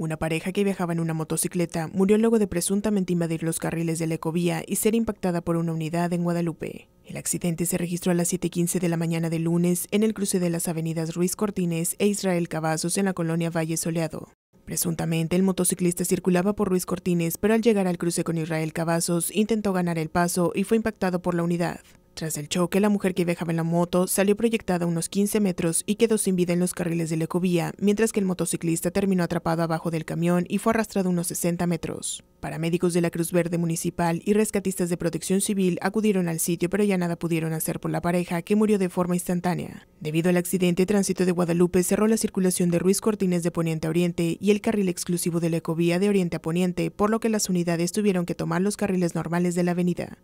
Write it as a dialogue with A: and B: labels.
A: Una pareja que viajaba en una motocicleta murió luego de presuntamente invadir los carriles de la ecovía y ser impactada por una unidad en Guadalupe. El accidente se registró a las 7.15 de la mañana del lunes en el cruce de las avenidas Ruiz Cortines e Israel Cavazos en la colonia Valle Soleado. Presuntamente, el motociclista circulaba por Ruiz Cortines, pero al llegar al cruce con Israel Cavazos intentó ganar el paso y fue impactado por la unidad. Tras el choque, la mujer que viajaba en la moto salió proyectada unos 15 metros y quedó sin vida en los carriles de la ecovía, mientras que el motociclista terminó atrapado abajo del camión y fue arrastrado unos 60 metros. Paramédicos de la Cruz Verde Municipal y rescatistas de protección civil acudieron al sitio, pero ya nada pudieron hacer por la pareja, que murió de forma instantánea. Debido al accidente, Tránsito de Guadalupe cerró la circulación de Ruiz Cortines de Poniente a Oriente y el carril exclusivo de la ecovía de Oriente a Poniente, por lo que las unidades tuvieron que tomar los carriles normales de la avenida.